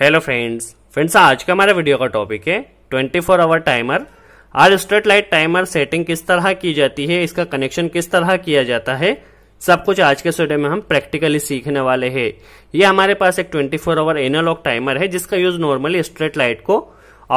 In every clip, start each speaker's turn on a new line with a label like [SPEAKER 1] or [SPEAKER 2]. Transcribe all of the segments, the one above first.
[SPEAKER 1] hello friends friends आज का हमारा वीडियो का टॉपिक है 24 फोर आवर टाइमर आज स्ट्रेट लाइट टाइमर सेटिंग किस तरह की जाती है इसका कनेक्शन किस तरह किया जाता है सब कुछ आज के स्टूडियो में हम प्रैक्टिकली सीखने वाले हैं ये हमारे पास एक 24 फोर आवर एनालॉग टाइमर है जिसका यूज नॉर्मली स्ट्रेट लाइट को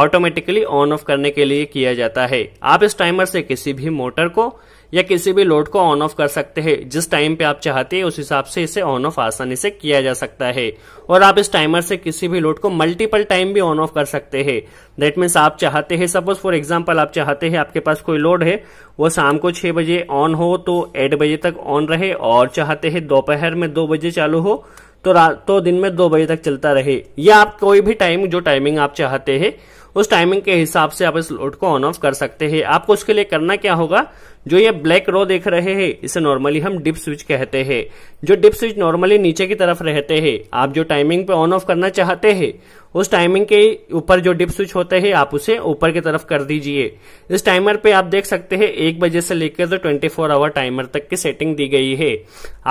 [SPEAKER 1] ऑटोमेटिकली ऑन ऑफ करने के लिए किया जाता है आप इस टाइमर से किसी भी मोटर को या किसी भी लोड को ऑन ऑफ कर सकते हैं जिस टाइम पे आप चाहते हैं उस हिसाब से इसे ऑन ऑफ आसानी से किया जा सकता है और आप इस टाइमर से किसी भी लोड को मल्टीपल टाइम भी ऑन ऑफ कर सकते हैं दैट मीन्स आप चाहते हैं सपोज फॉर एग्जाम्पल आप चाहते हैं आपके पास कोई लोड है वो शाम को छह बजे ऑन हो तो एट बजे तक ऑन रहे और चाहते है दोपहर में दो बजे चालू हो तो रात तो दिन में दो बजे तक चलता रहे या आप कोई भी टाइम जो टाइमिंग आप चाहते हैं उस टाइमिंग के हिसाब से आप इस लोड को ऑन ऑफ कर सकते हैं आपको उसके लिए करना क्या होगा जो ये ब्लैक रो देख रहे हैं इसे नॉर्मली हम डिप स्विच कहते हैं जो डिप स्विच नॉर्मली नीचे की तरफ रहते हैं आप जो टाइमिंग पे ऑन ऑफ करना चाहते हैं उस टाइमिंग के ऊपर जो डिप स्विच होते हैं आप उसे ऊपर की तरफ कर दीजिए इस टाइमर पे आप देख सकते हैं एक बजे से लेकर तो फोर आवर टाइमर तक की सेटिंग दी गई है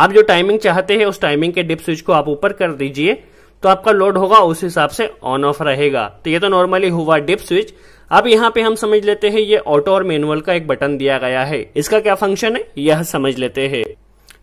[SPEAKER 1] आप जो टाइमिंग चाहते हैं उस टाइमिंग के डिप स्विच को आप ऊपर कर दीजिए तो आपका लोड होगा उस हिसाब से ऑन ऑफ रहेगा तो ये तो नॉर्मली हुआ डिप स्विच अब यहाँ पे हम समझ लेते हैं ये ऑटो और मैनुअल का एक बटन दिया गया है इसका क्या फंक्शन है यह समझ लेते हैं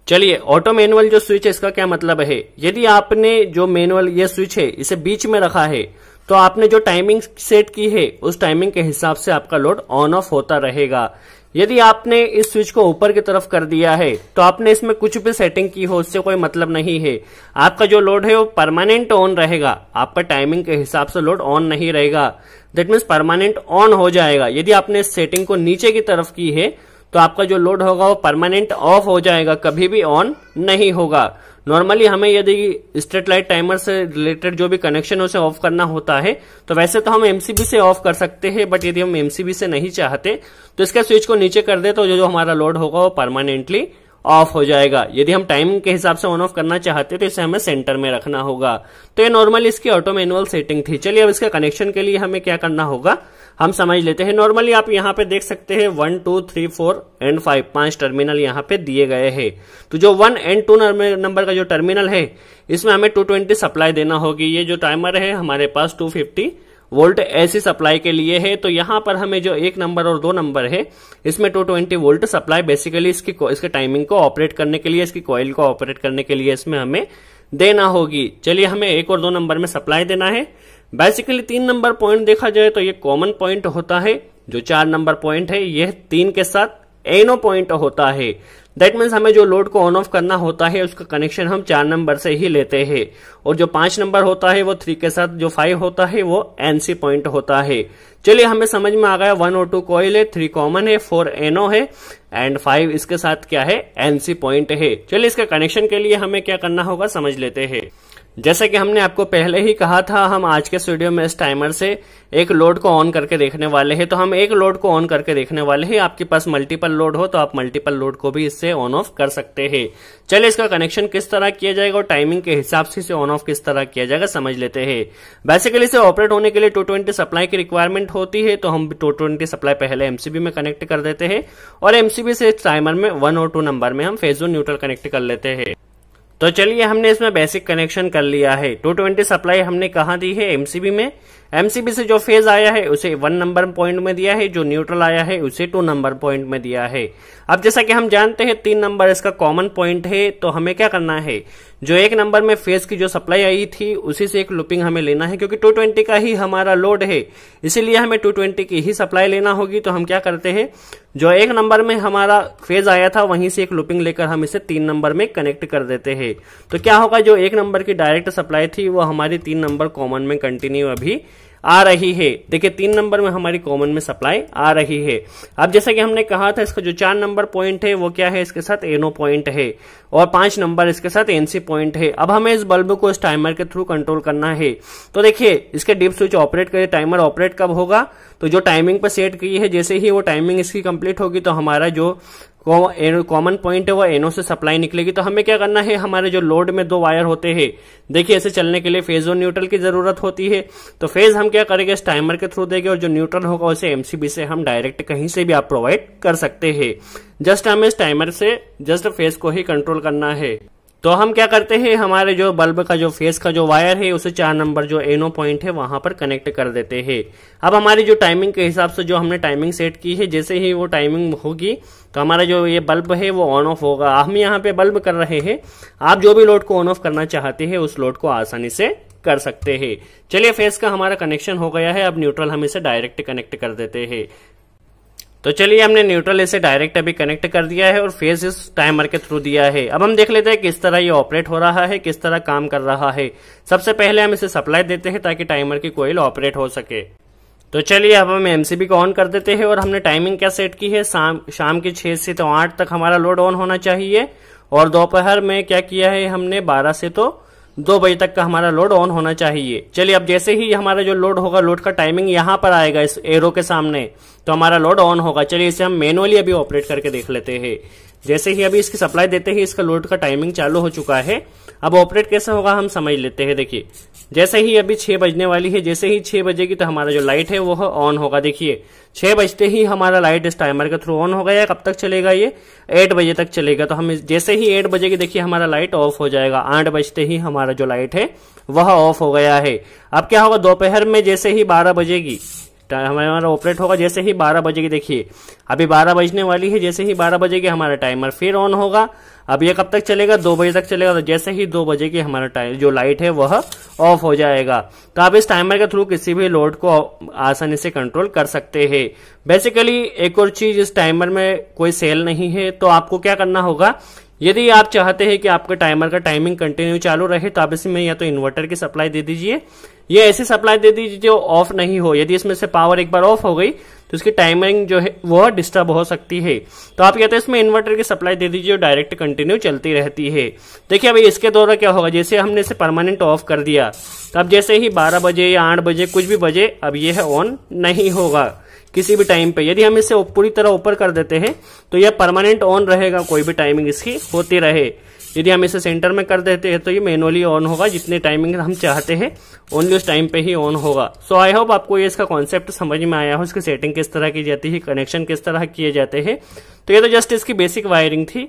[SPEAKER 1] चलिए ऑटो मैनुअल जो स्विच है इसका क्या मतलब है यदि आपने जो मैनुअल ये स्विच है इसे बीच में रखा है तो आपने जो टाइमिंग सेट की है उस टाइमिंग के हिसाब से आपका लोड ऑन ऑफ होता रहेगा यदि आपने इस स्विच को ऊपर की तरफ कर दिया है तो आपने इसमें कुछ भी सेटिंग की हो उससे कोई मतलब नहीं है आपका जो लोड है वो परमानेंट ऑन रहेगा आपका टाइमिंग के हिसाब से लोड ऑन नहीं रहेगा दैट मीन्स परमानेंट ऑन हो जाएगा यदि आपने इस सेटिंग को नीचे की तरफ की है तो आपका जो लोड होगा वो परमानेंट ऑफ हो जाएगा कभी भी ऑन नहीं होगा नॉर्मली हमें यदि स्ट्रेट लाइट टाइमर से रिलेटेड जो भी कनेक्शन उसे ऑफ करना होता है तो वैसे तो हम एमसीबी से ऑफ कर सकते हैं बट यदि हम एमसीबी से नहीं चाहते तो इसका स्विच को नीचे कर दे तो जो जो हमारा लोड होगा वो परमानेंटली ऑफ हो जाएगा यदि हम टाइम के हिसाब से ऑन ऑफ करना चाहते तो इसे हमें सेंटर में रखना होगा तो ये नॉर्मली इसकी ऑटो मैनुअल सेटिंग थी चलिए अब इसके कनेक्शन के लिए हमें क्या करना होगा हम समझ लेते हैं नॉर्मली आप यहाँ पे देख सकते हैं one two three four and five पांच टर्मिनल यहाँ पे दिए गए हैं तो जो वन एंड टू नंबर का जो टर्मिनल है इसमें हमें टू ट्वेंटी सप्लाई देना होगी ये जो टाइमर है हमारे पास two fifty volt AC supply के लिए है तो यहां पर हमें जो एक नंबर और दो नंबर है इसमें two twenty volt supply basically इसकी इसके टाइमिंग को ऑपरेट करने के लिए इसकी कॉइल को ऑपरेट करने के लिए इसमें हमें देना होगी चलिए हमें एक और दो नंबर में सप्लाई देना है बेसिकली तीन नंबर पॉइंट देखा जाए तो ये कॉमन पॉइंट होता है जो चार नंबर पॉइंट है यह तीन के साथ एनो पॉइंट होता है दैट मीन्स हमें जो लोड को ऑन ऑफ करना होता है उसका कनेक्शन हम चार नंबर से ही लेते हैं और जो पांच नंबर होता है वो थ्री के साथ जो फाइव होता है वो एनसी पॉइंट होता है चलिए हमें समझ में आ गया वन और टू कोयल है थ्री कॉमन है फोर एनओ है एंड फाइव इसके साथ क्या है एनसी पॉइंट है चलिए इसके कनेक्शन के लिए हमें क्या करना होगा समझ लेते हैं जैसे कि हमने आपको पहले ही कहा था हम आज के स्टूडियो में इस टाइमर से एक लोड को ऑन करके देखने वाले हैं तो हम एक लोड को ऑन करके देखने वाले हैं आपके पास मल्टीपल लोड हो तो आप मल्टीपल लोड को भी इससे ऑन ऑफ कर सकते हैं चलिए इसका कनेक्शन किस तरह किया जाएगा और टाइमिंग के हिसाब से इसे ऑन ऑफ किस तरह किया जाएगा समझ लेते हैं बेसिकली इसे ऑपरेट होने के लिए टू ट्वेंटी सप्लाई की रिक्वायरमेंट होती है तो हम टू ट्वेंटी सप्लाई पहले एमसीबी में कनेक्ट कर देते हैं और एमसीबी से इस टाइमर में वन और टू नंबर में हम फेजो न्यूट्रल कनेक्ट कर लेते हैं तो चलिए हमने इसमें बेसिक कनेक्शन कर लिया है 220 सप्लाई हमने कहा दी है एमसीबी में एमसीबी से जो फेज आया है उसे वन नंबर पॉइंट में दिया है जो न्यूट्रल आया है उसे टू नंबर पॉइंट में दिया है अब जैसा कि हम जानते हैं तीन नंबर इसका कॉमन पॉइंट है तो हमें क्या करना है जो एक नंबर में फेज की जो सप्लाई आई थी उसी से एक लुपिंग हमें लेना है क्योंकि 220 का ही हमारा लोड है इसीलिए हमें 220 की ही सप्लाई लेना होगी तो हम क्या करते हैं जो एक नंबर में हमारा फेज आया था वहीं से एक लुपिंग लेकर हम इसे तीन नंबर में कनेक्ट कर देते हैं तो क्या होगा जो एक नंबर की डायरेक्ट सप्लाई थी वो हमारी तीन नंबर कॉमन में कंटिन्यू अभी आ रही है देखिए तीन नंबर में हमारी कॉमन में सप्लाई आ रही है अब जैसा कि हमने कहा था इसका जो चार नंबर पॉइंट है वो क्या है इसके साथ एनो पॉइंट है और पांच नंबर इसके साथ एनसी पॉइंट है अब हमें इस बल्ब को इस टाइमर के थ्रू कंट्रोल करना है तो देखिए इसके डिप स्विच ऑपरेट करिए टाइमर ऑपरेट कब होगा तो जो टाइमिंग पर सेट की है जैसे ही वो टाइमिंग इसकी कंप्लीट होगी तो हमारा जो एनो कॉमन पॉइंट है वो एनो से सप्लाई निकलेगी तो हमें क्या करना है हमारे जो लोड में दो वायर होते हैं देखिए ऐसे चलने के लिए फेज और न्यूट्रल की जरूरत होती है तो फेज हम क्या करेंगे इस टाइमर के थ्रू देंगे और जो न्यूट्रल होगा उसे एमसीबी से हम डायरेक्ट कहीं से भी आप प्रोवाइड कर सकते हैं जस्ट हमें इस टाइमर से जस्ट फेज को ही कंट्रोल करना है तो हम क्या करते हैं हमारे जो बल्ब का जो फेस का जो वायर है उसे चार नंबर जो एनो पॉइंट है वहां पर कनेक्ट कर देते हैं अब हमारी जो टाइमिंग के हिसाब से जो हमने टाइमिंग सेट की है जैसे ही वो टाइमिंग होगी तो हमारा जो ये बल्ब है वो ऑन ऑफ होगा हम यहाँ पे बल्ब कर रहे हैं आप जो भी लोड को ऑन ऑफ करना चाहते हैं उस लोड को आसानी से कर सकते हैं चलिए फेस का हमारा कनेक्शन हो गया है अब न्यूट्रल हम इसे डायरेक्ट कनेक्ट कर देते हैं तो चलिए हमने न्यूट्रल इसे डायरेक्ट अभी कनेक्ट कर दिया है और फेज इस टाइमर के थ्रू दिया है अब हम देख लेते हैं किस तरह ये ऑपरेट हो रहा है किस तरह काम कर रहा है सबसे पहले हम इसे सप्लाई देते हैं ताकि टाइमर की कोयल ऑपरेट हो सके तो चलिए अब हम एमसीबी को ऑन कर देते हैं और हमने टाइमिंग क्या सेट की है शाम शाम के छह से तो आठ तक हमारा लोड ऑन होना चाहिए और दोपहर में क्या किया है हमने बारह से तो दो बजे तक का हमारा लोड ऑन होना चाहिए चलिए अब जैसे ही हमारा जो लोड होगा लोड का टाइमिंग यहाँ पर आएगा इस एरो के सामने तो हमारा लोड ऑन होगा चलिए इसे हम मैनुअली अभी ऑपरेट करके देख लेते हैं जैसे ही अभी इसकी सप्लाई देते ही इसका लोड का टाइमिंग चालू हो चुका है अब ऑपरेट कैसे होगा हम समझ लेते हैं देखिए जैसे ही अभी छह बजने वाली है जैसे ही छह बजेगी तो हमारा जो लाइट है वो ऑन होगा देखिए छह बजते ही हमारा लाइट इस टाइमर के थ्रू ऑन हो गया कब तक चलेगा ये एट बजे तक चलेगा तो हम जैसे ही एट बजेगी देखिए हमारा लाइट ऑफ हो जाएगा आठ बजते ही हमारा जो लाइट है वह ऑफ हो गया है अब क्या होगा दोपहर में जैसे ही बारह बजेगी हमारा ऑपरेट होगा जैसे ही बारह बजेगी देखिए अभी बारह बजने वाली है जैसे ही बारह बजेगी हमारा टाइमर फिर ऑन होगा अब ये कब तक चलेगा दो बजे तक चलेगा तो जैसे ही दो बजे की हमारा टाइम जो लाइट है वह ऑफ हो जाएगा तो आप इस टाइमर के थ्रू किसी भी लोड को आसानी से कंट्रोल कर सकते हैं बेसिकली एक और चीज इस टाइमर में कोई सेल नहीं है तो आपको क्या करना होगा यदि आप चाहते हैं कि आपका टाइमर का टाइमिंग कंटिन्यू चालू रहे तो आप इसमें या तो इन्वर्टर की सप्लाई दे दीजिए या ऐसी सप्लाई दे दीजिए जो ऑफ नहीं हो यदि इसमें से पावर एक बार ऑफ हो गई तो उसकी टाइमिंग जो है वह डिस्टर्ब हो सकती है तो आप या तो इसमें इन्वर्टर की सप्लाई दे दीजिए जो डायरेक्ट कंटिन्यू चलती रहती है देखिए अभी इसके द्वारा क्या होगा जैसे हमने इसे परमानेंट ऑफ कर दिया तो अब जैसे ही बारह बजे या आठ बजे कुछ भी बजे अब यह ऑन नहीं होगा किसी भी टाइम पे यदि हम इसे पूरी तरह ऊपर कर देते हैं तो यह परमानेंट ऑन रहेगा कोई भी टाइमिंग इसकी होती रहे यदि हम इसे सेंटर में कर देते हैं तो ये मैनुअली ऑन होगा जितने टाइमिंग हम चाहते हैं ओनली उस टाइम पे ही ऑन होगा सो आई होप आपको ये इसका कॉन्सेप्ट समझ में आया हो इसकी सेटिंग किस तरह की जाती है कनेक्शन किस तरह किए जाते हैं तो ये तो जस्ट इसकी बेसिक वायरिंग थी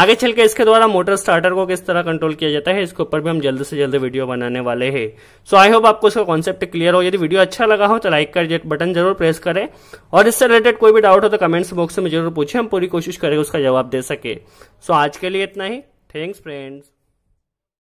[SPEAKER 1] आगे चल के इसके द्वारा मोटर स्टार्टर को किस तरह कंट्रोल किया जाता है इसके ऊपर भी हम जल्द से जल्द वीडियो बनाने वाले हैं सो आई होप आपको इसका कॉन्सेप्ट क्लियर हो यदि वीडियो अच्छा लगा हो तो लाइक कर बटन जरूर प्रेस करें और इससे रिलेटेड कोई भी डाउट हो तो कमेंट्स बॉक्स में जरूर पूछे हम पूरी कोशिश करेंगे उसका जवाब दे सके सो आज के लिए इतना ही थैंक्स फ्रेंड्स